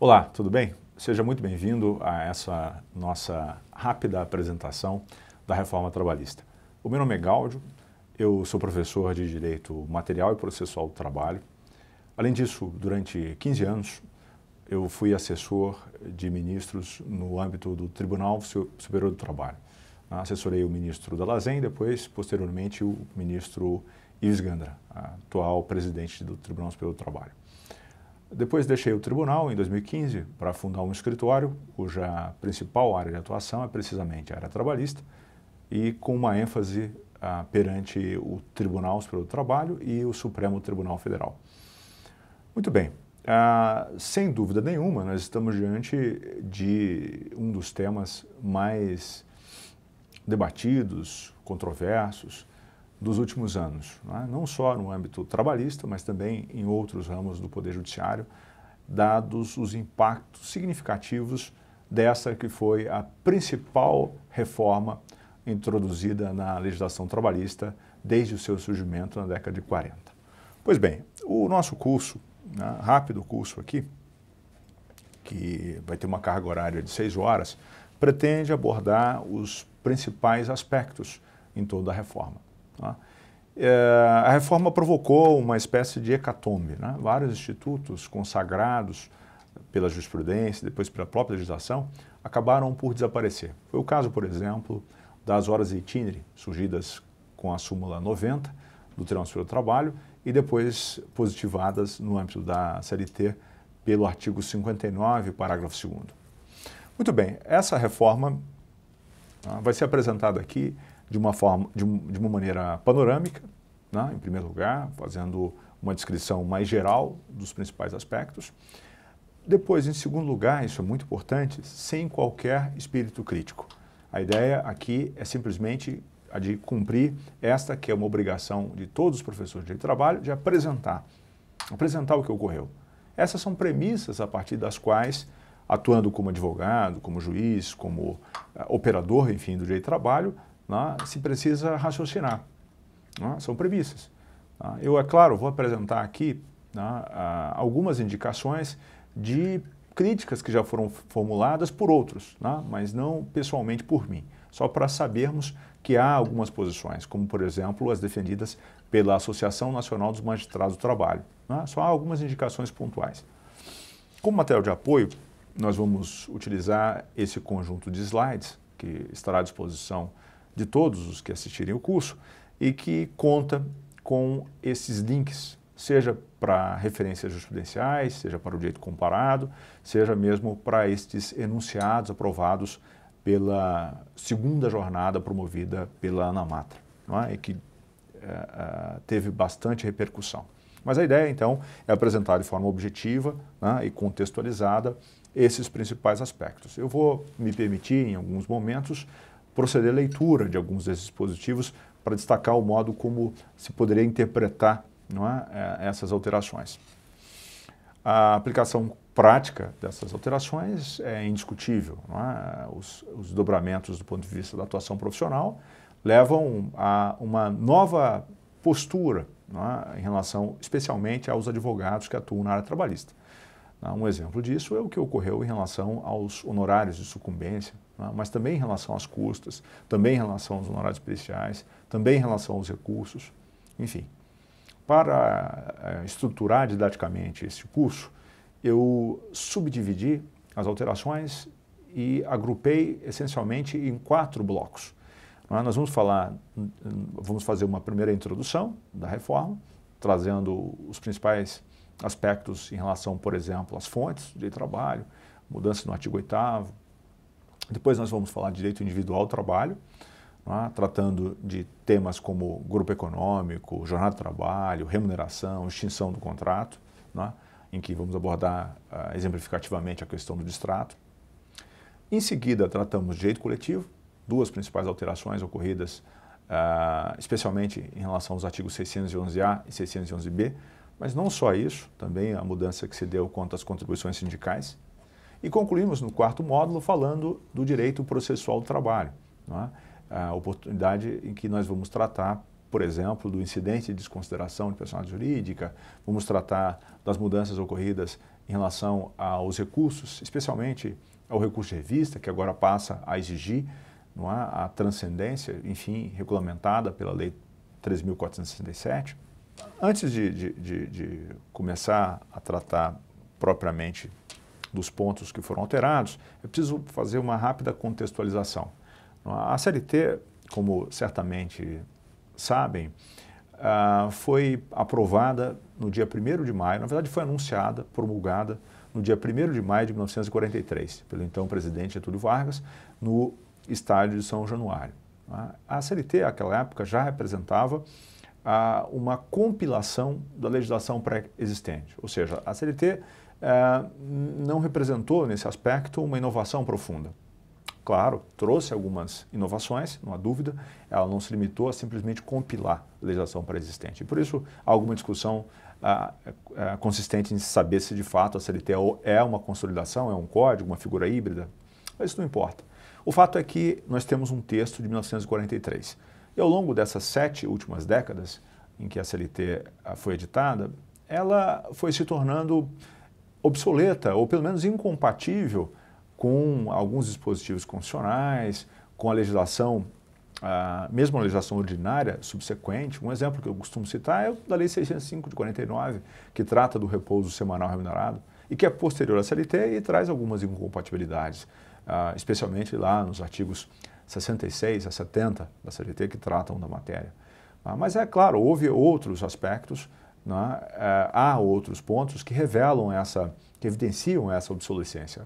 Olá, tudo bem? Seja muito bem-vindo a essa nossa rápida apresentação da reforma trabalhista. O meu nome é Gáudio, eu sou professor de Direito Material e Processual do Trabalho. Além disso, durante 15 anos, eu fui assessor de ministros no âmbito do Tribunal Superior do Trabalho. Assessorei o ministro da e depois, posteriormente, o ministro Ives Gandra, atual presidente do Tribunal Superior do Trabalho. Depois deixei o tribunal em 2015 para fundar um escritório, cuja principal área de atuação é precisamente a área trabalhista e com uma ênfase ah, perante o Tribunal Superior do Trabalho e o Supremo Tribunal Federal. Muito bem, ah, sem dúvida nenhuma, nós estamos diante de um dos temas mais debatidos, controversos, dos últimos anos, né? não só no âmbito trabalhista, mas também em outros ramos do Poder Judiciário, dados os impactos significativos dessa que foi a principal reforma introduzida na legislação trabalhista desde o seu surgimento na década de 40. Pois bem, o nosso curso, né, rápido curso aqui, que vai ter uma carga horária de seis horas, pretende abordar os principais aspectos em toda a reforma. Tá? É, a reforma provocou uma espécie de hecatombe. Né? Vários institutos consagrados pela jurisprudência, depois pela própria legislação, acabaram por desaparecer. Foi o caso, por exemplo, das horas itinere, surgidas com a súmula 90 do Tribunal do Trabalho e depois positivadas no âmbito da CLT pelo artigo 59, parágrafo 2 Muito bem, essa reforma tá, vai ser apresentada aqui de uma, forma, de, um, de uma maneira panorâmica, né, em primeiro lugar, fazendo uma descrição mais geral dos principais aspectos. Depois, em segundo lugar, isso é muito importante, sem qualquer espírito crítico. A ideia aqui é simplesmente a de cumprir esta que é uma obrigação de todos os professores de trabalho, de apresentar, apresentar o que ocorreu. Essas são premissas a partir das quais, atuando como advogado, como juiz, como uh, operador, enfim, do direito de trabalho, né, se precisa raciocinar. Né, são previstas. Tá? Eu, é claro, vou apresentar aqui né, algumas indicações de críticas que já foram formuladas por outros, né, mas não pessoalmente por mim, só para sabermos que há algumas posições, como, por exemplo, as defendidas pela Associação Nacional dos Magistrados do Trabalho. Né, só há algumas indicações pontuais. Como material de apoio, nós vamos utilizar esse conjunto de slides que estará à disposição de todos os que assistirem o curso e que conta com esses links, seja para referências jurisprudenciais, seja para o direito comparado, seja mesmo para estes enunciados aprovados pela segunda jornada promovida pela Anamatra, não é? e que eh, eh, teve bastante repercussão. Mas a ideia, então, é apresentar de forma objetiva né, e contextualizada esses principais aspectos. Eu vou me permitir, em alguns momentos, proceder à leitura de alguns desses dispositivos para destacar o modo como se poderia interpretar é, é, essas alterações. A aplicação prática dessas alterações é indiscutível. É? Os, os, dobramentos do ponto de vista da atuação profissional levam a uma nova postura é? em relação, especialmente, aos advogados que atuam na área trabalhista. Né? Um exemplo disso é o que ocorreu em relação aos honorários de sucumbência, né? mas também em relação às custas, também em relação aos honorários especiais, também em relação aos recursos, enfim. Para eh, estruturar didaticamente esse curso, eu subdividi as alterações e agrupei essencialmente em quatro blocos. Né? Nós vamos falar, vamos fazer uma primeira introdução da reforma, trazendo os principais aspectos em relação, por exemplo, às fontes de trabalho, mudança no artigo 8 Depois nós vamos falar de direito individual ao trabalho, é? tratando de temas como grupo econômico, jornada de trabalho, remuneração, extinção do contrato, é? em que vamos abordar uh, exemplificativamente a questão do distrato. Em seguida, tratamos de direito coletivo, duas principais alterações ocorridas, uh, especialmente em relação aos artigos 611A e 611B, mas não só isso, também a mudança que se deu quanto às contribuições sindicais. E concluímos no quarto módulo falando do direito processual do trabalho, é? a oportunidade em que nós vamos tratar, por exemplo, do incidente de desconsideração de personalidade jurídica, vamos tratar das mudanças ocorridas em relação aos recursos, especialmente ao recurso de revista, que agora passa a exigir não é? a transcendência, enfim, regulamentada pela Lei 3.467 Antes de, de, de, de, começar a tratar propriamente dos pontos que foram alterados, eu preciso fazer uma rápida contextualização. A CLT, como certamente sabem, ah, foi aprovada no dia 1 de maio, na verdade foi anunciada, promulgada, no dia 1 de maio de 1943, pelo então presidente Getúlio Vargas, no estádio de São Januário. A CLT, naquela época, já representava a uma compilação da legislação pré-existente. Ou seja, a CLT eh, não representou, nesse aspecto, uma inovação profunda. Claro, trouxe algumas inovações, não há dúvida, ela não se limitou a simplesmente compilar a legislação pré-existente. E por isso, há alguma discussão ah, eh, eh, consistente em saber se de fato a CLT é, é uma consolidação, é um código, uma figura híbrida, mas isso não importa. O fato é que nós temos um texto de 1943 e ao longo dessas sete últimas décadas em que a CLT ah, foi editada, ela foi se tornando obsoleta ou pelo menos incompatível com alguns dispositivos constitucionais, com a legislação, ah, a legislação ordinária subsequente. Um exemplo que eu costumo citar é o da Lei 605 de 49, que trata do repouso semanal remunerado e que é posterior à CLT e traz algumas incompatibilidades, ah, especialmente lá nos artigos 66 a 70 da CGT que tratam da matéria. Ah, mas é claro, houve outros aspectos, né? É, há outros pontos que revelam essa, que evidenciam essa obsolescência.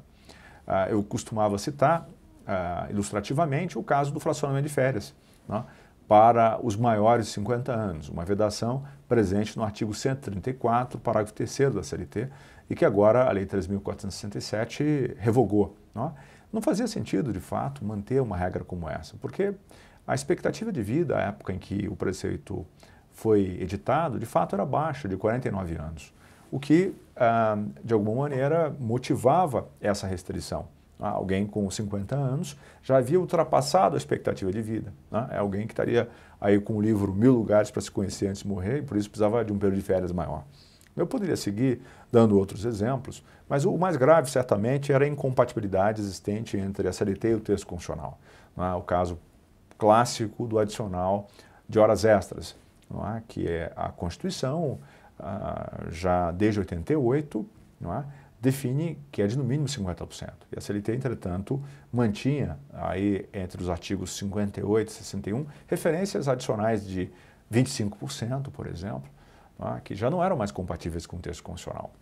Ah, eu costumava citar, ah, ilustrativamente, o caso do fracionamento de férias. Né? para os maiores de 50 anos, uma vedação presente no artigo 134, parágrafo 3 da CLT, e que agora a Lei 3.467 revogou. Não né? Não fazia sentido, de fato, manter uma regra como essa, porque a expectativa de vida, à época em que o preceito foi editado, de fato era baixa, de 49 anos, o que, ah, de alguma maneira, motivava essa restrição. Ah, alguém com 50 anos já havia ultrapassado a expectativa de vida. Né? É alguém que estaria aí com o livro Mil Lugares para se Conhecer Antes de Morrer e por isso precisava de um período de férias maior. Eu poderia seguir dando outros exemplos, mas o mais grave, certamente, era a incompatibilidade existente entre a CLT e o texto constitucional. É? O caso clássico do adicional de horas extras, é? que é a Constituição, ah, já desde 88, é? define que é de no mínimo 50%. E a CLT, entretanto, mantinha aí entre os artigos 58 e 61 referências adicionais de 25%, por exemplo, né, que já não eram mais compatíveis com o texto constitucional.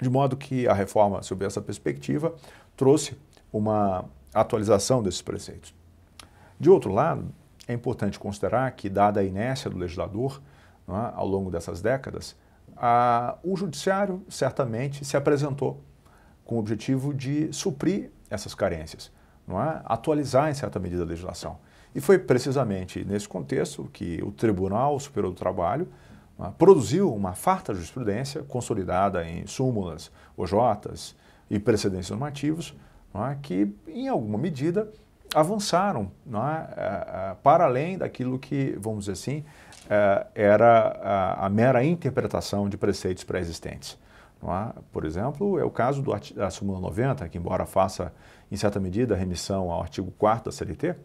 De modo que a reforma, sob essa perspectiva, trouxe uma atualização desses preceitos. De outro lado, é importante considerar que, dada a inércia do legislador né, ao longo dessas décadas, a, o judiciário certamente se apresentou com o objetivo de suprir essas carências, não é? atualizar em certa medida a legislação. E foi precisamente nesse contexto que o Tribunal Superior do Trabalho ah, produziu uma farta jurisprudência consolidada em súmulas, OJs e precedentes normativos, é, que, em alguma medida, avançaram é? para além daquilo que, vamos dizer assim, eh, era a mera interpretação de preceitos pré-existentes. É? Por exemplo, é o caso da súmula 90, que, embora faça, em certa medida, remissão ao artigo 4 da CLT, é?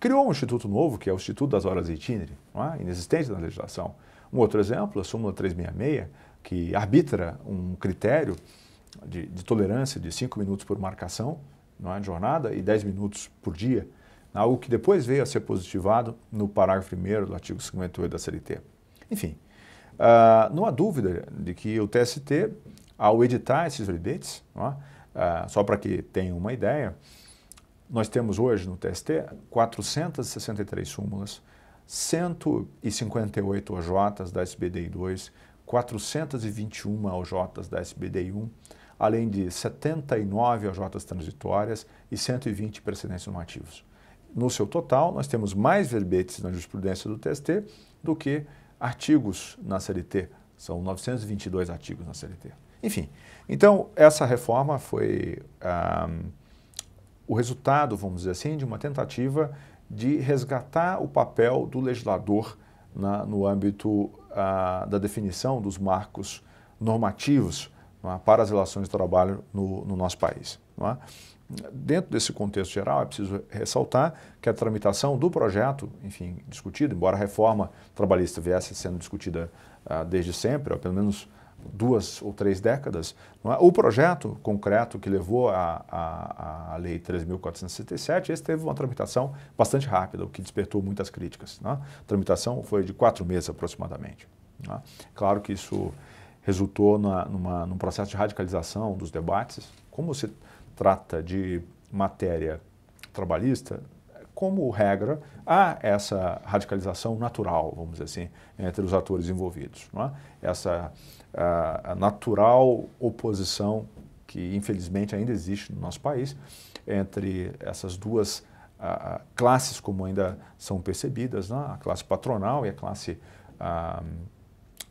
criou um instituto novo, que é o Instituto das Horas Itinere, é? inexistente na legislação um outro exemplo, a súmula 366, que arbitra um critério de, de tolerância de 5 minutos por marcação não é, de jornada e 10 minutos por dia, algo que depois veio a ser positivado no parágrafo 1 do artigo 58 da CLT. Enfim, uh, não há dúvida de que o TST, ao editar esses verbetes, é, uh, só para que tenham uma ideia, nós temos hoje no TST 463 súmulas, 158 OJs da SBDI2, 421 OJs da SBDI1, além de 79 OJs transitórias e 120 precedentes normativos. No seu total, nós temos mais verbetes na jurisprudência do TST do que artigos na CLT. São 922 artigos na CLT. Enfim, então essa reforma foi ah, o resultado, vamos dizer assim, de uma tentativa de resgatar o papel do legislador na, no âmbito ah, da definição dos marcos normativos é, para as relações de trabalho no, no nosso país. É? Dentro desse contexto geral, é preciso ressaltar que a tramitação do projeto, enfim, discutido, embora a reforma trabalhista viesse sendo discutida ah, desde sempre, ou pelo menos duas ou três décadas. É? O projeto concreto que levou à Lei 3.467, esse teve uma tramitação bastante rápida, o que despertou muitas críticas. É? A tramitação foi de quatro meses aproximadamente. É? Claro que isso resultou na, numa, num processo de radicalização dos debates. Como se trata de matéria trabalhista, como regra, há essa radicalização natural, vamos dizer assim, entre os atores envolvidos. É? Essa a, natural oposição que infelizmente ainda existe no nosso país entre essas duas a, classes como ainda são percebidas, né? a classe patronal e a classe a,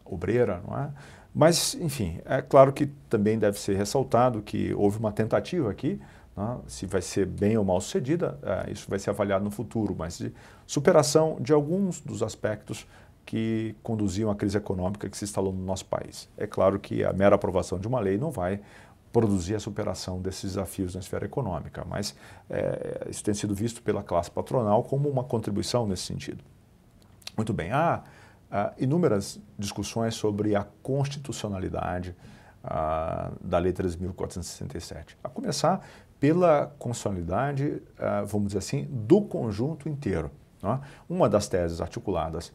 obreira, não é? Mas, enfim, é claro que também deve ser ressaltado que houve uma tentativa aqui, né? se vai ser bem ou mal sucedida, é, isso vai ser avaliado no futuro, mas de superação de alguns dos aspectos que conduziam à crise econômica que se instalou no nosso país. É claro que a mera aprovação de uma lei não vai produzir a superação desses desafios na esfera econômica, mas é, isso tem sido visto pela classe patronal como uma contribuição nesse sentido. Muito bem, há, há inúmeras discussões sobre a constitucionalidade ah, da Lei 3.467, a começar pela constitucionalidade, ah, vamos dizer assim, do conjunto inteiro. É? Uma das teses articuladas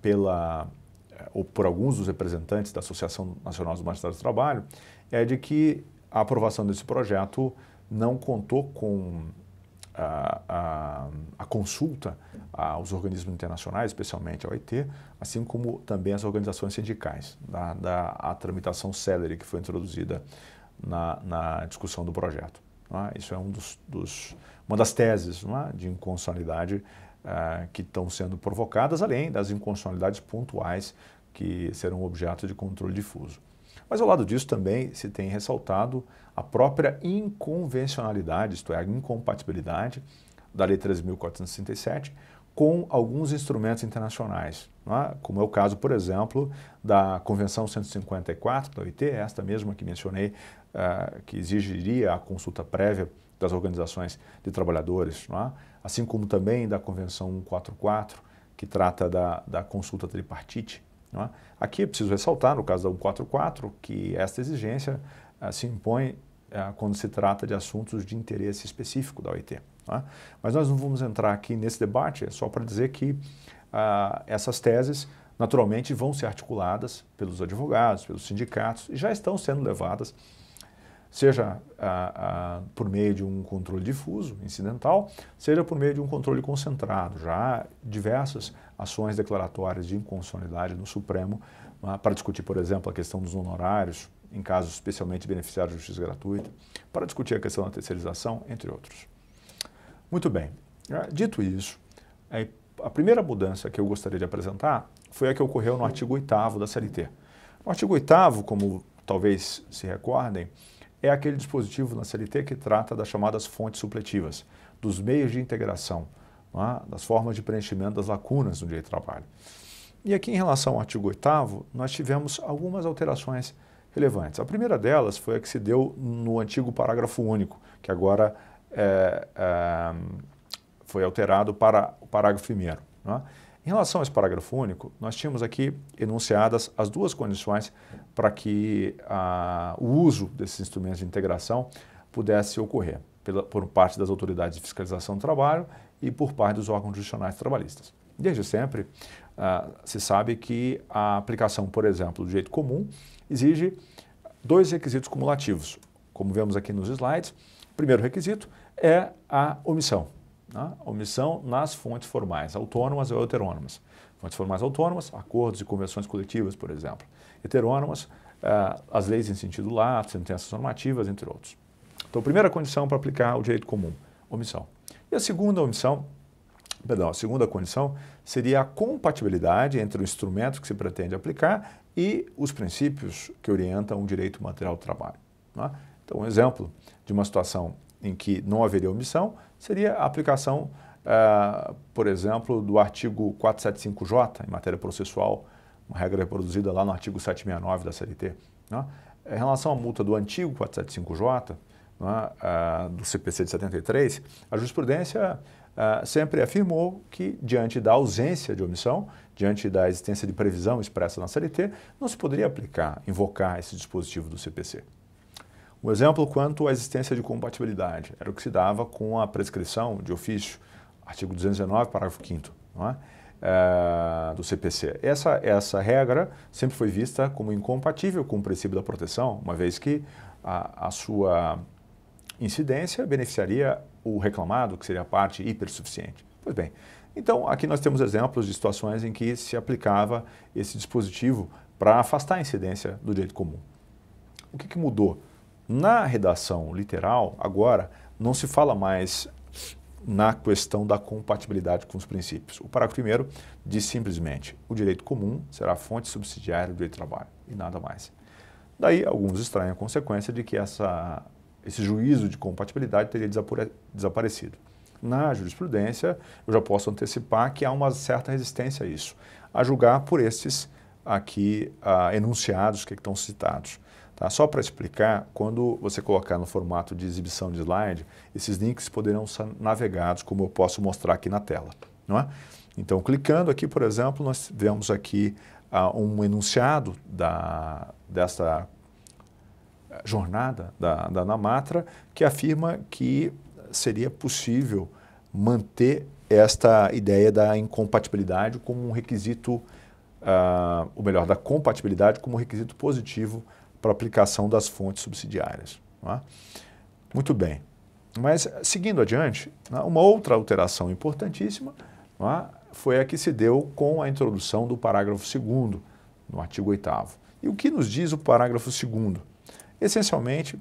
pela eh, ou por alguns dos representantes da Associação Nacional dos Magistrados do Trabalho é de que a aprovação desse projeto não contou com a, ah, a, a consulta aos organismos internacionais, especialmente a OIT, assim como também as organizações sindicais, da, da a tramitação célere que foi introduzida na, na discussão do projeto. É? Isso é um dos, dos, uma das teses é? de inconstitucionalidade ah, que estão sendo provocadas, além das inconstitucionalidades pontuais que serão objeto de controle difuso. Mas ao lado disso também se tem ressaltado a própria inconvencionalidade, isto é, a incompatibilidade da Lei 3.467 com alguns instrumentos internacionais, é? como é o caso, por exemplo, da Convenção 154 da OIT, esta mesma que mencionei, uh, que exigiria a consulta prévia das organizações de trabalhadores, é? assim como também da Convenção 144, que trata da, da consulta tripartite. É? Aqui é preciso ressaltar, no caso da 144, que esta exigência eh, se impõe eh, quando se trata de assuntos de interesse específico da OIT. É? Mas nós não vamos entrar aqui nesse debate, é só para dizer que ah, essas teses naturalmente vão ser articuladas pelos advogados, pelos sindicatos e já estão sendo levadas seja por meio de um controle difuso, incidental, seja por meio de um controle concentrado. Já há diversas ações declaratórias de inconstitucionalidade no Supremo ah, para discutir, por exemplo, a questão dos honorários, em casos especialmente beneficiários de justiça gratuita, para discutir a questão da terceirização, entre outros. Muito bem, ah, dito isso, a primeira mudança que eu gostaria de apresentar foi a que ocorreu no artigo 8 da CLT. No artigo 8, como talvez se recordem, é aquele dispositivo na CLT que trata das chamadas fontes supletivas, dos meios de integração, é? das formas de preenchimento das lacunas no direito do trabalho. E aqui, em relação ao artigo 8, nós tivemos algumas alterações relevantes. A primeira delas foi a que se deu no antigo parágrafo único, que agora é, é, foi alterado para o parágrafo primeiro. É? Em relação ao parágrafo único, nós tínhamos aqui enunciadas as duas condições para que a, ah, o uso desses instrumentos de integração pudesse ocorrer, pela, por parte das autoridades de fiscalização do trabalho e por parte dos órgãos jurisdicionais trabalhistas. Desde sempre, ah, se sabe que a aplicação, por exemplo, do direito comum exige dois requisitos cumulativos, como vemos aqui nos slides. O primeiro requisito é a omissão, né? Omissão nas fontes formais, autônomas ou heterônomas. Fontes formais autônomas, acordos e convenções coletivas, por exemplo. Heterônomas, uh, as leis em sentido lato, sentenças normativas, entre outros. Então, primeira condição para aplicar o direito comum, omissão. E a segunda omissão, perdão, a segunda condição seria a compatibilidade entre o instrumento que se pretende aplicar e os princípios que orientam o direito material do trabalho. Né? Então, um exemplo de uma situação em que não haveria omissão seria a aplicação, uh, por exemplo, do artigo 475J, em matéria processual, uma regra reproduzida lá no artigo 769 da CLT. Né? Em relação à multa do antigo 475J, né, uh, do CPC de 73, a jurisprudência uh, sempre afirmou que, diante da ausência de omissão, diante da existência de previsão expressa na CLT, não se poderia aplicar, invocar esse dispositivo do CPC. Um exemplo quanto à existência de compatibilidade, era o que se dava com a prescrição de ofício, artigo 219, parágrafo 5 não é? É, do CPC. Essa, essa regra sempre foi vista como incompatível com o princípio da proteção, uma vez que a, a sua incidência beneficiaria o reclamado, que seria a parte hipersuficiente. Pois bem, então aqui nós temos exemplos de situações em que se aplicava esse dispositivo para afastar a incidência do direito comum. O que, que mudou? Na redação literal, agora, não se fala mais na questão da compatibilidade com os princípios. O parágrafo primeiro diz simplesmente: o direito comum será fonte subsidiária do direito de trabalho e nada mais. Daí, alguns extraem a consequência de que essa, esse juízo de compatibilidade teria desaparecido. Na jurisprudência, eu já posso antecipar que há uma certa resistência a isso, a julgar por esses aqui ah, enunciados que estão citados. Tá? Só para explicar, quando você colocar no formato de exibição de slide, esses links poderão ser navegados, como eu posso mostrar aqui na tela. Não é? Então, clicando aqui, por exemplo, nós vemos aqui ah, um enunciado da, dessa jornada da, da Namatra, que afirma que seria possível manter esta ideia da incompatibilidade como um requisito, uh, ou melhor, da compatibilidade como um requisito positivo para aplicação das fontes subsidiárias. É? Muito bem. Mas, seguindo adiante, né, uma outra alteração importantíssima é? foi a que se deu com a introdução do parágrafo 2 no artigo 8 E o que nos diz o parágrafo 2 Essencialmente,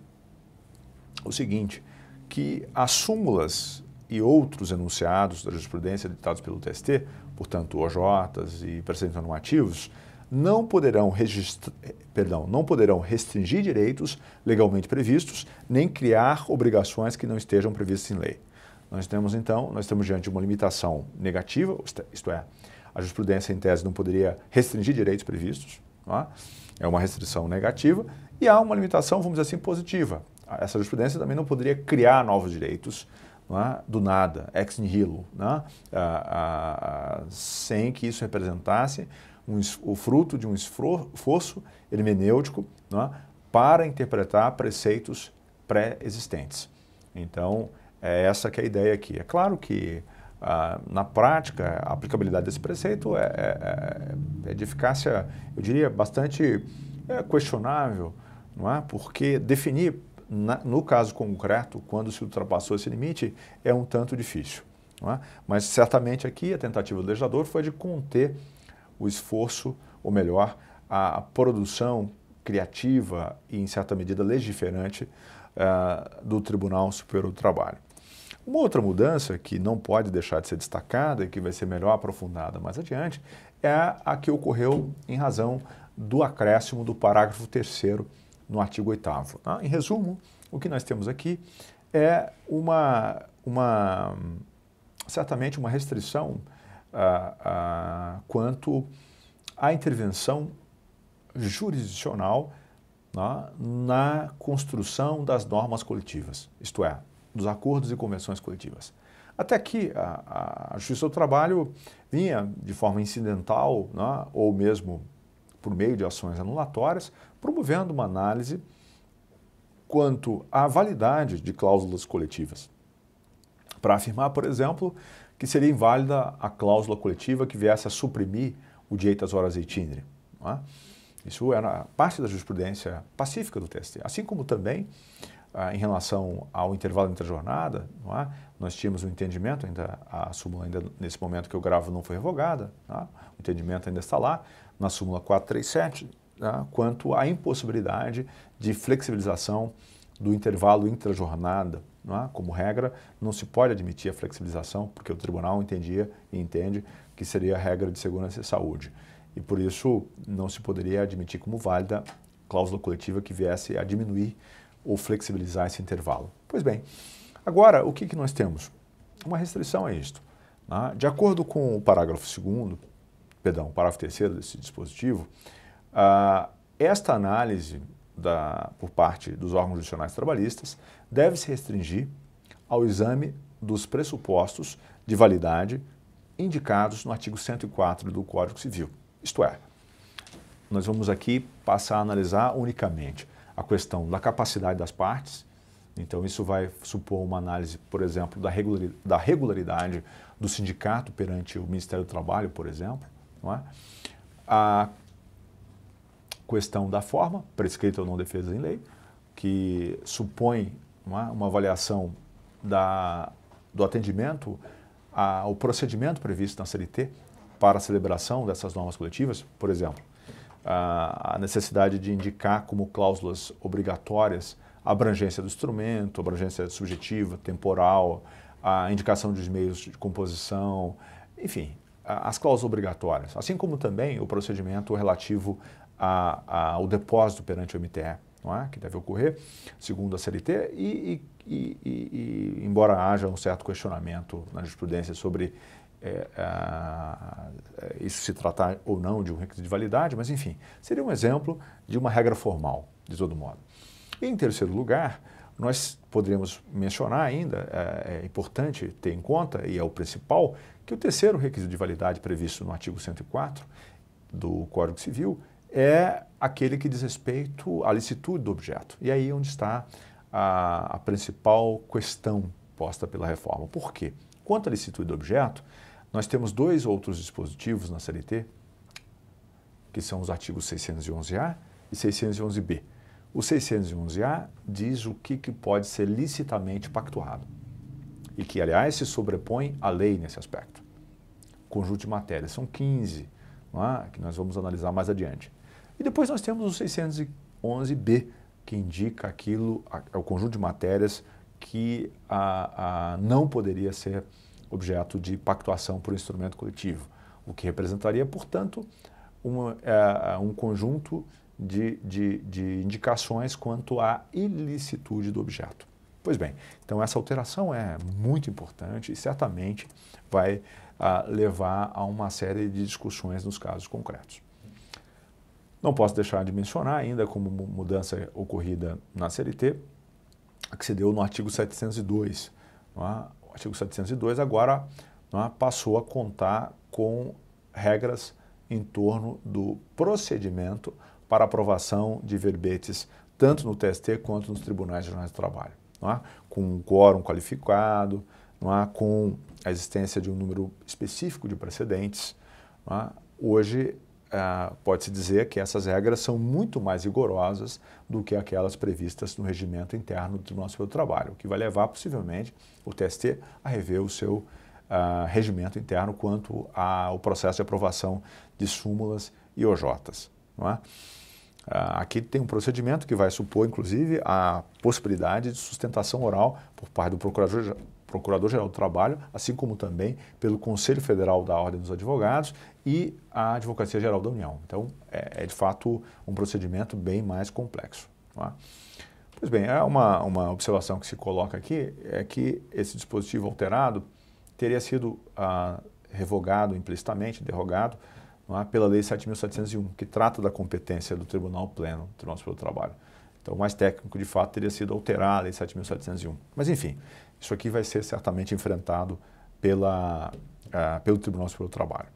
o seguinte, que as súmulas e outros enunciados da jurisprudência ditados pelo TST, portanto, OJs e precedentes normativos, não poderão, registra... Eh, perdão, não poderão restringir direitos legalmente previstos, nem criar obrigações que não estejam previstas em lei. Nós temos, então, nós estamos diante de uma limitação negativa, isto é, a jurisprudência, em tese, não poderia restringir direitos previstos, é? é uma restrição negativa, e há uma limitação, vamos dizer assim, positiva. Essa jurisprudência também não poderia criar novos direitos é? do nada, ex nihilo, é? Ah, ah, ah, sem que isso representasse um, o fruto de um esforço hermenêutico é? para interpretar preceitos pré-existentes. Então, é essa que é a ideia aqui. É claro que, ah, na prática, a aplicabilidade desse preceito é, é, é, é de eficácia, eu diria, bastante é, questionável, não é? porque definir, na, no caso concreto, quando se ultrapassou esse limite, é um tanto difícil. É? Mas certamente aqui a tentativa do legislador foi de conter o esforço, ou melhor, a produção criativa e, em certa medida, legiferante uh, do Tribunal Superior do Trabalho. Uma outra mudança que não pode deixar de ser destacada e que vai ser melhor aprofundada mais adiante é a que ocorreu em razão do acréscimo do parágrafo 3 no artigo 8. Tá? Em resumo, o que nós temos aqui é uma, uma certamente uma restrição quanto à intervenção jurisdicional na, né, na construção das normas coletivas, isto é, dos acordos e convenções coletivas. Até aqui, a, a Justiça do Trabalho vinha de forma incidental, né, ou mesmo por meio de ações anulatórias, promovendo uma análise quanto à validade de cláusulas coletivas. Para afirmar, por exemplo, que seria inválida a cláusula coletiva que viesse a suprimir o direito às horas de itinere. É? Isso era parte da jurisprudência pacífica do TST. Assim como também, ah, em relação ao intervalo entre a jornada, é? nós tínhamos um entendimento, ainda a súmula ainda nesse momento que eu gravo não foi revogada, é? o entendimento ainda está lá, na súmula 437, é? quanto à impossibilidade de flexibilização do intervalo intrajornada, não é? como regra, não se pode admitir a flexibilização, porque o tribunal entendia e entende que seria a regra de segurança e saúde. E por isso não se poderia admitir como válida cláusula coletiva que viesse a diminuir ou flexibilizar esse intervalo. Pois bem, agora o que, que nós temos? Uma restrição a isto. Né? De acordo com o parágrafo 2, perdão, parágrafo 3 desse dispositivo, uh, esta análise da, por parte dos órgãos judiciais trabalhistas deve se restringir ao exame dos pressupostos de validade indicados no artigo 104 do Código Civil. Isto é, nós vamos aqui passar a analisar unicamente a questão da capacidade das partes, então isso vai supor uma análise, por exemplo, da regularidade, da regularidade do sindicato perante o Ministério do Trabalho, por exemplo, não é? a questão da forma, prescrita ou não defesa em lei, que supõe uma, é, uma avaliação da, do atendimento ao procedimento previsto na CLT para a celebração dessas normas coletivas, por exemplo, a, a necessidade de indicar como cláusulas obrigatórias a abrangência do instrumento, abrangência subjetiva, temporal, a indicação dos meios de composição, enfim, as cláusulas obrigatórias, assim como também o procedimento relativo a, a, o depósito perante o MTE, não é? que deve ocorrer, segundo a CLT, e, e, e, e embora haja um certo questionamento na jurisprudência sobre é, a, é, isso se tratar ou não de um requisito de validade, mas enfim, seria um exemplo de uma regra formal, de todo modo. Em terceiro lugar, nós poderíamos mencionar ainda, é, é, importante ter em conta, e é o principal, que o terceiro requisito de validade previsto no artigo 104 do Código Civil é aquele que diz respeito à licitude do objeto. E aí é onde está a, a principal questão posta pela reforma. Por quê? Quanto à licitude do objeto, nós temos dois outros dispositivos na CLT, que são os artigos 611-A e 611-B. O 611-A diz o que, que pode ser licitamente pactuado e que, aliás, se sobrepõe à lei nesse aspecto. Conjunto de matérias, são 15, é? que nós vamos analisar mais adiante. E depois nós temos o 611B, que indica aquilo, é o conjunto de matérias que a, a não poderia ser objeto de pactuação por instrumento coletivo, o que representaria, portanto, uma, é, é um conjunto de, de, de indicações quanto à ilicitude do objeto. Pois bem, então essa alteração é muito importante e certamente vai ah, levar a uma série de discussões nos casos concretos. Não posso deixar de mencionar ainda como mudança ocorrida na CLT, que se deu no artigo 702. É? O artigo 702 agora é? passou a contar com regras em torno do procedimento para aprovação de verbetes, tanto no TST quanto nos tribunais de trabalho, é? com um quórum qualificado, é? com a existência de um número específico de precedentes. É? Hoje, ah, pode-se dizer que essas regras são muito mais rigorosas do que aquelas previstas no regimento interno do nosso Trabalho, o que vai levar, possivelmente, o TST a rever o seu ah, regimento interno quanto ao processo de aprovação de súmulas e OJs. Não é? Ah, aqui tem um procedimento que vai supor, inclusive, a possibilidade de sustentação oral por parte do procurador, Procurador-Geral do Trabalho, assim como também pelo Conselho Federal da Ordem dos Advogados e a Advocacia Geral da União. Então, é, é de fato um procedimento bem mais complexo. É? Pois bem, é uma, uma observação que se coloca aqui é que esse dispositivo alterado teria sido ah, revogado implicitamente, derrogado, é? pela Lei 7.701, que trata da competência do Tribunal Pleno, do Tribunal Superior do Trabalho. Então, o mais técnico, de fato, teria sido alterar a Lei 7.701. Mas, enfim, isso aqui vai ser certamente enfrentado pela, uh, pelo Tribunal Superior do Trabalho.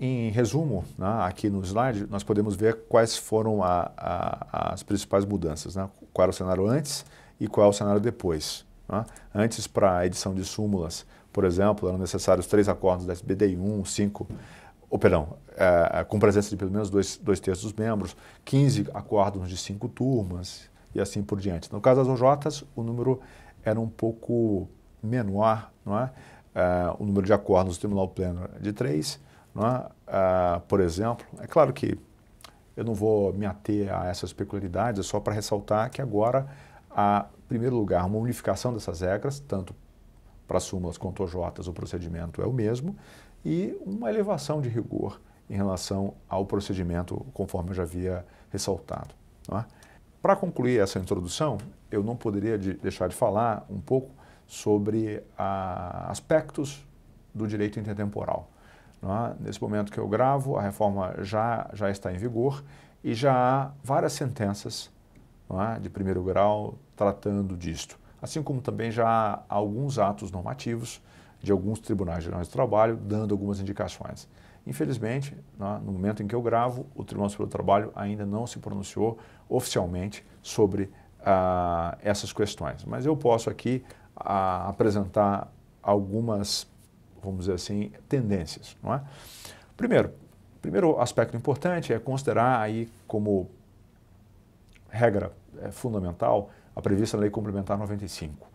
Em resumo, né, aqui no slide, nós podemos ver quais foram a, a, as principais mudanças. Né? Qual era o cenário antes e qual é o cenário depois. Né? Antes, para a edição de súmulas, por exemplo, eram necessários três acordos da SBD1, cinco ou perdão, é, com presença de pelo menos dois, dois terços dos membros, 15 acordos de cinco turmas, e assim por diante. No caso das OJs, o número era um pouco menor, não é? Uh, o número de acordos do Tribunal Pleno era de três, não é? Uh, por exemplo. É claro que eu não vou me ater a essas peculiaridades, é só para ressaltar que agora há, em primeiro lugar, uma unificação dessas regras, tanto para súmulas quanto OJs, o procedimento é o mesmo, e uma elevação de rigor em relação ao procedimento, conforme eu já havia ressaltado. Não é? Para concluir essa introdução, eu não poderia de deixar de falar um pouco sobre a, aspectos do direito intertemporal. É? Nesse momento que eu gravo, a reforma já, já está em vigor e já há várias sentenças é? de primeiro grau tratando disto. Assim como também já há alguns atos normativos de alguns tribunais gerais de trabalho dando algumas indicações. Infelizmente, né, no momento em que eu gravo, o Tribunal Superior do Trabalho ainda não se pronunciou oficialmente sobre ah, essas questões. Mas eu posso aqui ah, apresentar algumas, vamos dizer assim, tendências. Não é? Primeiro, primeiro aspecto importante é considerar aí como regra é, fundamental a prevista na Lei Complementar 95,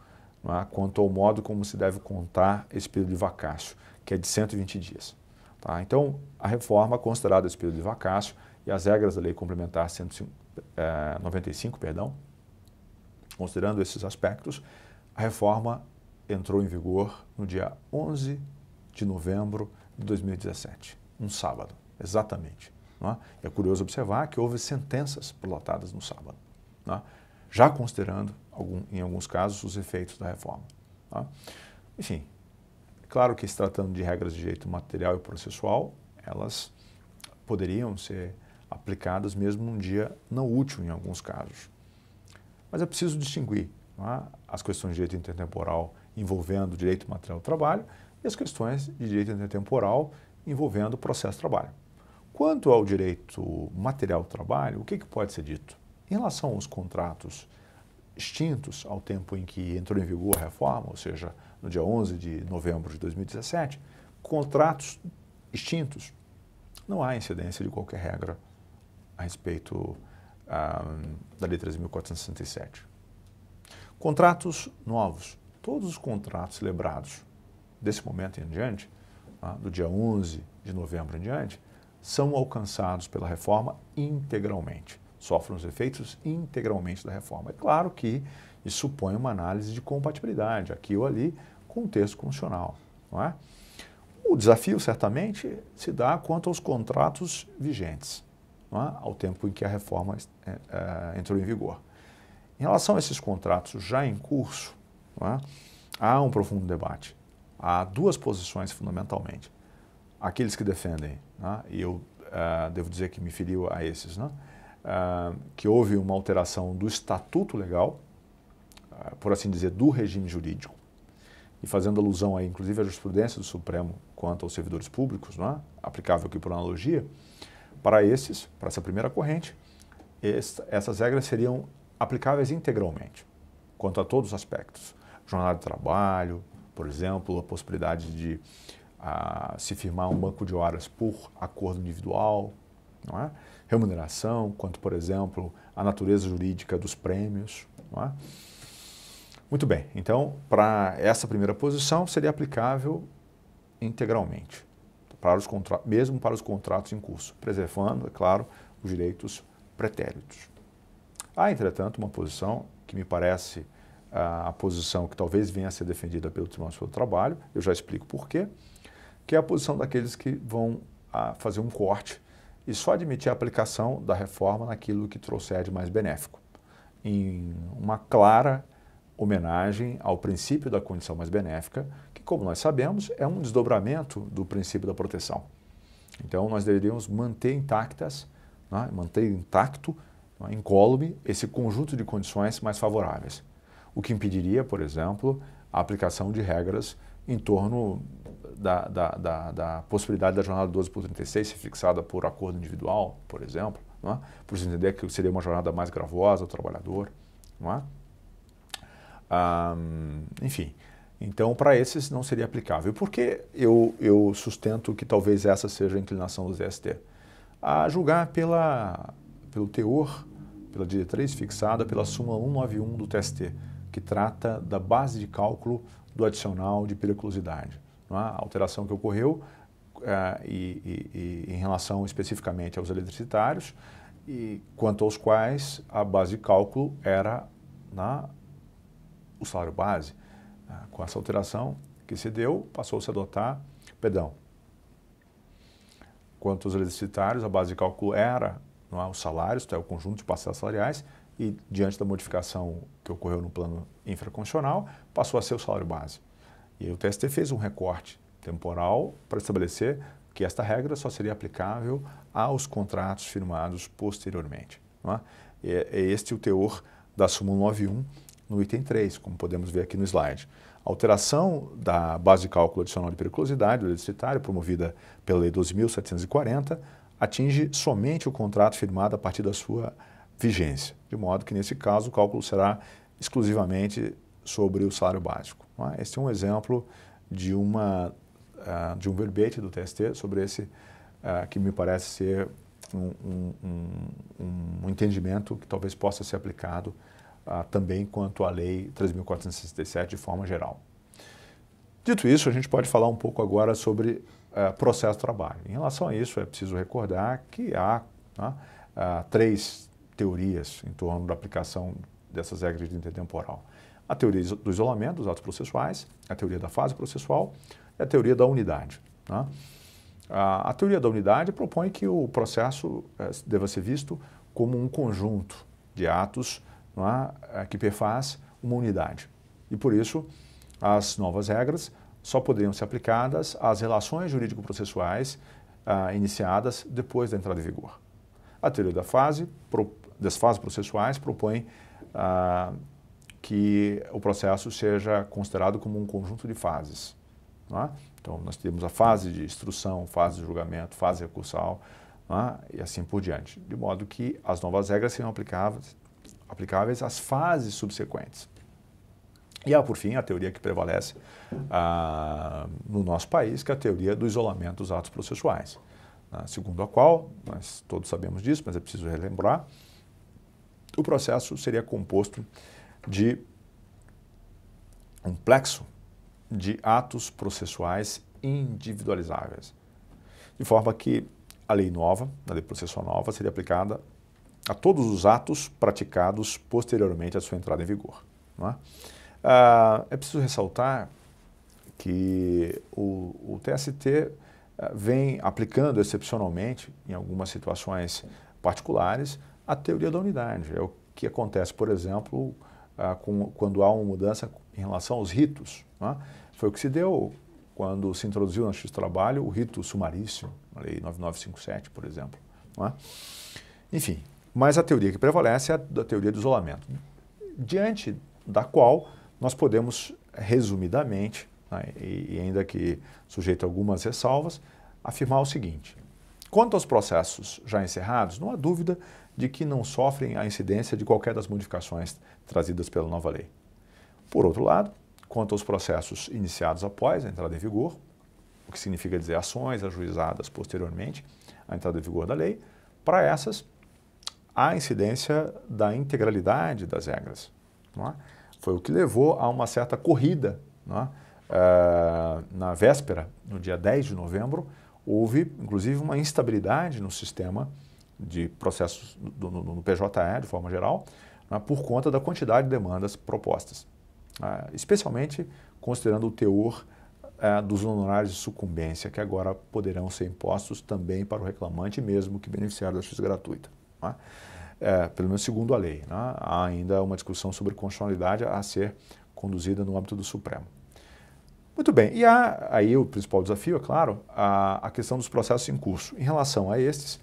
é? quanto ao modo como se deve contar esse período de vacácio, que é de 120 dias. Tá? Então, a reforma considerada esse período de vacácio e as regras da Lei Complementar 195, é, perdão, considerando esses aspectos, a reforma entrou em vigor no dia 11 de novembro de 2017, um sábado, exatamente. É? é? curioso observar que houve sentenças prolatadas no sábado, é? já considerando, algum, em alguns casos, os efeitos da reforma. É? Enfim, Claro que se tratando de regras de direito material e processual, elas poderiam ser aplicadas mesmo num dia não útil em alguns casos. Mas é preciso distinguir é? as questões de direito intertemporal envolvendo direito material do trabalho e as questões de direito intertemporal envolvendo processo trabalho. Quanto ao direito material do trabalho, o que, que pode ser dito? Em relação aos contratos extintos ao tempo em que entrou em vigor a reforma, ou seja, no dia 11 de novembro de 2017, contratos extintos. Não há incidência de qualquer regra a respeito ah, da Lei 3.467. Contratos novos. Todos os contratos celebrados desse momento em diante, ah, do dia 11 de novembro em diante, são alcançados pela reforma integralmente, sofrem os efeitos integralmente da reforma. É claro que isso supõe uma análise de compatibilidade. Aqui ou ali contexto constitucional. Não é? O desafio, certamente, se dá quanto aos contratos vigentes, é? ao tempo em que a reforma é, é, entrou em vigor. Em relação a esses contratos já em curso, é? há um profundo debate. Há duas posições, fundamentalmente. Aqueles que defendem, é? e eu é, devo dizer que me feriu a esses, uh, que houve uma alteração do estatuto legal, uh, por assim dizer, do regime jurídico, e fazendo alusão aí, inclusive à jurisprudência do Supremo quanto aos servidores públicos, não é? aplicável aqui por analogia, para esses, para essa primeira corrente, esta, essas regras seriam aplicáveis integralmente, quanto a todos os aspectos. Jornada de trabalho, por exemplo, a possibilidade de a, ah, se firmar um banco de horas por acordo individual, não é? remuneração, quanto, por exemplo, a natureza jurídica dos prêmios. Não é? Muito bem, então para essa primeira posição seria aplicável integralmente, para os mesmo para os contratos em curso, preservando, é claro, os direitos pretéritos. Há, entretanto, uma posição que me parece ah, a, posição que talvez venha a ser defendida pelo Tribunal do Trabalho, eu já explico por quê, que é a posição daqueles que vão ah, fazer um corte e só admitir a aplicação da reforma naquilo que trouxer de mais benéfico, em uma clara homenagem ao princípio da condição mais benéfica, que, como nós sabemos, é um desdobramento do princípio da proteção. Então, nós deveríamos manter intactas, né, manter intacto, né, incólume, esse conjunto de condições mais favoráveis. O que impediria, por exemplo, a aplicação de regras em torno da, da, da, da possibilidade da jornada 12 por 36 ser fixada por acordo individual, por exemplo, é? por se entender que seria uma jornada mais gravosa ao trabalhador. Não é? enfim, então para esses não seria aplicável. Por que eu, eu sustento que talvez essa seja a inclinação do ST? A julgar pela, pelo teor, pela diretriz fixada pela súmula 191 do TST, que trata da base de cálculo do adicional de periculosidade. É? A alteração que ocorreu eh, e, e, e, em relação especificamente aos eletricitários, e quanto aos quais a base de cálculo era na o salário base, ah, com essa alteração que se deu, passou-se a adotar, perdão, quanto aos eletricitários, a base de cálculo era não é, os salários, é, o conjunto de parcelas salariais, e diante da modificação que ocorreu no plano infraconstitucional, passou a ser o salário base. E o TST fez um recorte temporal para estabelecer que esta regra só seria aplicável aos contratos firmados posteriormente. Não é? E, é, é este o teor da súmula 91 no item 3, como podemos ver aqui no slide. A alteração da base de cálculo adicional de periculosidade do licitário, promovida pela Lei 12.740, atinge somente o contrato firmado a partir da sua vigência, de modo que, nesse caso, o cálculo será exclusivamente sobre o salário básico. É? Este é um exemplo de, uma, ah, de um verbete do TST sobre esse, ah, que me parece ser um, um, um, um entendimento que talvez possa ser aplicado ah, também quanto à Lei 3.467 de forma geral. Dito isso, a gente pode falar um pouco agora sobre ah, processo de trabalho. Em relação a isso, é preciso recordar que há né, ah, três teorias em torno da aplicação dessas regras de intertemporal. A teoria do isolamento dos atos processuais, a teoria da fase processual e a teoria da unidade. Né? A, teoria da unidade propõe que o processo eh, deva ser visto como um conjunto de atos não é, que perfaz uma unidade. E por isso, as novas regras só poderiam ser aplicadas às relações jurídico-processuais ah, iniciadas depois da entrada em vigor. A teoria da fase, pro, das fases processuais propõe ah, que o processo seja considerado como um conjunto de fases. É? Então, nós temos a fase de instrução, fase de julgamento, fase recursal é? e assim por diante. De modo que as novas regras serão aplicáveis, aplicáveis às fases subsequentes. E há, por fim, a teoria que prevalece ah, no nosso país, que é a teoria do isolamento dos atos processuais, né? segundo a qual, nós todos sabemos disso, mas é preciso relembrar, o processo seria composto de um plexo de atos processuais individualizáveis, de forma que a lei nova, a lei processual nova, seria aplicada a todos os atos praticados posteriormente à sua entrada em vigor. É? Ah, é? preciso ressaltar que o, o TST ah, vem aplicando excepcionalmente, em algumas situações particulares, a teoria da unidade. É o que acontece, por exemplo, ah, com, quando há uma mudança em relação aos ritos. É? Foi o que se deu quando se introduziu na Justiça do Trabalho o rito sumarício, a Lei 9957, por exemplo. É? Enfim, mas a teoria que prevalece é a da teoria do isolamento, diante da qual nós podemos, resumidamente, né, e, e ainda que sujeito a algumas ressalvas, afirmar o seguinte: quanto aos processos já encerrados, não há dúvida de que não sofrem a incidência de qualquer das modificações trazidas pela nova lei. Por outro lado, quanto aos processos iniciados após a entrada em vigor, o que significa dizer ações ajuizadas posteriormente à entrada em vigor da lei, para essas a incidência da integralidade das regras. É? Foi o que levou a uma certa corrida. É? Eh, na véspera, no dia 10 de novembro, houve inclusive uma instabilidade no sistema de processos do, no, no PJE, de forma geral, é? por conta da quantidade de demandas propostas, é? especialmente considerando o teor eh, dos honorários de sucumbência, que agora poderão ser impostos também para o reclamante, mesmo que beneficiário da justiça gratuita. Né? É, pelo menos segundo a lei. Né? Há ainda uma discussão sobre constitucionalidade a ser conduzida no âmbito do Supremo. Muito bem, e há aí o principal desafio, é claro, a, a questão dos processos em curso. Em relação a estes,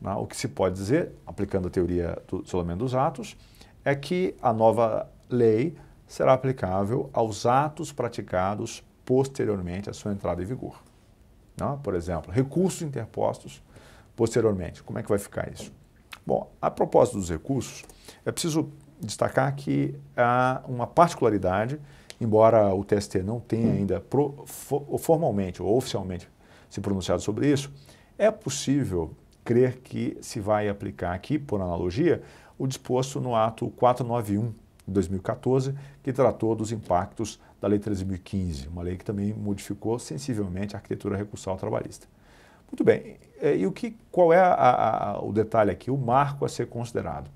né, o que se pode dizer, aplicando a teoria do isolamento dos atos, é que a nova lei será aplicável aos atos praticados posteriormente à sua entrada em vigor. Né? Por exemplo, recursos interpostos posteriormente. Como é que vai ficar isso? Bom, a propósito dos recursos, é preciso destacar que há uma particularidade, embora o TST não tenha hum. ainda pro, formalmente ou oficialmente se pronunciado sobre isso, é possível crer que se vai aplicar aqui, por analogia, o disposto no ato 491 de 2014, que tratou dos impactos da Lei 13.015, uma lei que também modificou sensivelmente a arquitetura recursal trabalhista. Muito bem. É, e o que, qual é a, a, o detalhe aqui? O marco a ser considerado,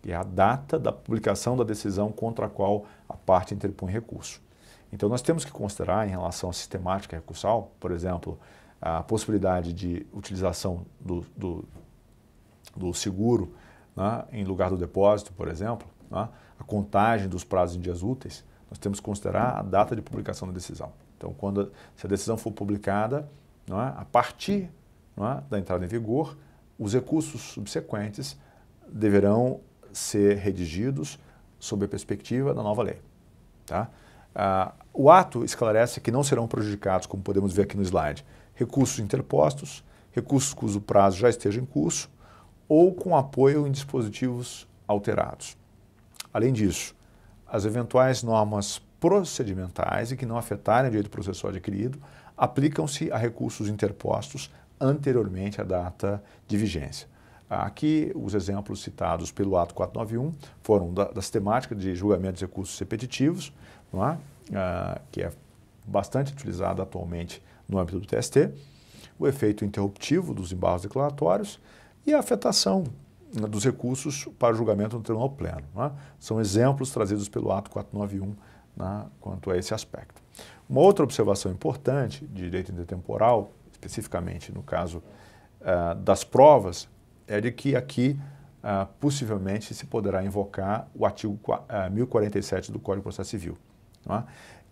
que é a data da publicação da decisão contra a qual a parte interpõe recurso. Então, nós temos que considerar, em relação à sistemática recursal, por exemplo, a possibilidade de utilização do, do, do seguro né, em lugar do depósito, por exemplo, né, a contagem dos prazos em dias úteis, nós temos que considerar a data de publicação da decisão. Então, quando se a decisão for publicada, não é? a partir não é? da entrada em vigor, os recursos subsequentes deverão ser redigidos sob a perspectiva da nova lei. Tá? Ah, o ato esclarece que não serão prejudicados, como podemos ver aqui no slide, recursos interpostos, recursos cujo prazo já esteja em curso ou com apoio em dispositivos alterados. Além disso, as eventuais normas procedimentais e que não afetarem o direito processual adquirido aplicam-se a recursos interpostos anteriormente à data de vigência. Aqui, os exemplos citados pelo ato 491 foram das temáticas de julgamento de recursos repetitivos, é? Ah, que é bastante utilizada atualmente no âmbito do TST, o efeito interruptivo dos embargos declaratórios e a afetação né, dos recursos para julgamento no Tribunal Pleno. É? São exemplos trazidos pelo ato 491 né, quanto a esse aspecto. Uma outra observação importante de direito intertemporal, especificamente no caso uh, das provas, é de que aqui uh, possivelmente se poderá invocar o artigo 1047 eh, do Código de Processo Civil, é?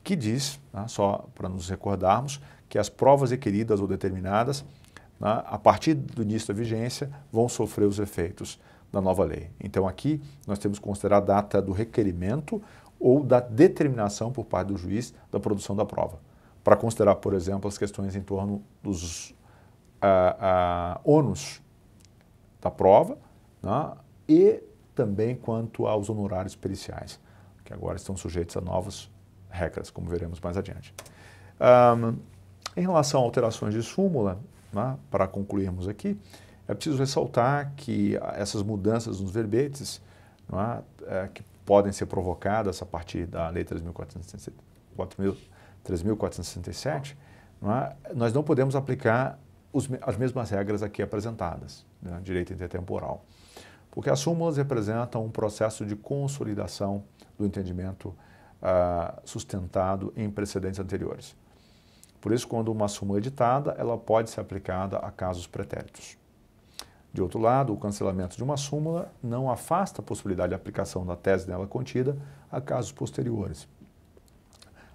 que diz, é? só para nos recordarmos, que as provas requeridas ou determinadas, é? a partir do início da vigência, vão sofrer os efeitos da nova lei. Então aqui nós temos que considerar a data do requerimento ou da determinação por parte do juiz da produção da prova, para considerar, por exemplo, as questões em torno dos ah, ah, ônus da prova né, e também quanto aos honorários periciais, que agora estão sujeitos a novas regras, como veremos mais adiante. Um, em relação a alterações de súmula, né, para concluirmos aqui, é preciso ressaltar que essas mudanças nos verbetes, é, é, que podem ser provocadas a partir da Lei 3.467, não é? nós não podemos aplicar os, as mesmas regras aqui apresentadas, né? direito intertemporal. Porque as súmulas representam um processo de consolidação do entendimento ah, sustentado em precedentes anteriores. Por isso, quando uma súmula é editada, ela pode ser aplicada a casos pretéritos. De outro lado, o cancelamento de uma súmula não afasta a possibilidade de aplicação da tese nela contida a casos posteriores.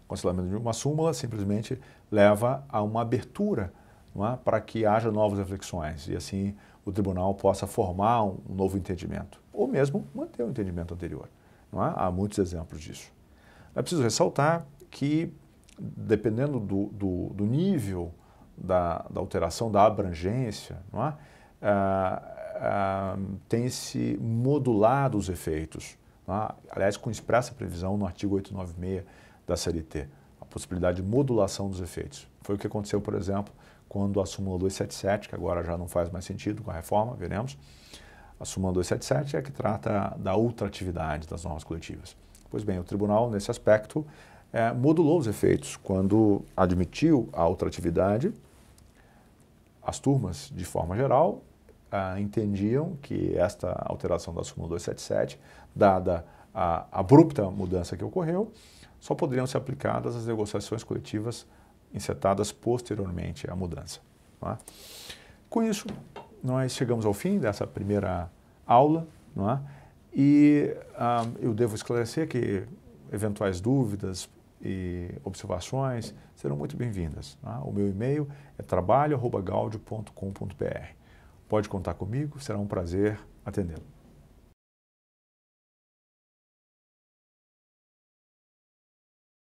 O cancelamento de uma súmula simplesmente leva a uma abertura é? para que haja novas reflexões e assim o tribunal possa formar um novo entendimento, ou mesmo manter o entendimento anterior. É? Há muitos exemplos disso. É preciso ressaltar que, dependendo do, do, do nível da, da alteração da abrangência, não é? ah, ah tem-se modulado os efeitos. Ah, aliás, com expressa previsão no artigo 896 da CLT, a possibilidade de modulação dos efeitos. Foi o que aconteceu, por exemplo, quando a súmula 277, que agora já não faz mais sentido com a reforma, veremos, a súmula 277 é que trata da outra atividade das normas coletivas. Pois bem, o tribunal, nesse aspecto, é, modulou os efeitos quando admitiu a outra atividade, as turmas, de forma geral, ah, entendiam que esta alteração da súmula 277, dada a abrupta mudança que ocorreu, só poderiam ser aplicadas às negociações coletivas insetadas posteriormente à mudança. É? Com isso, nós chegamos ao fim dessa primeira aula, é? e ah, eu devo esclarecer que eventuais dúvidas e observações serão muito bem-vindas. É? O meu e-mail é trabalho.gaudio.com.br. Pode contar comigo, será um prazer atendê-lo.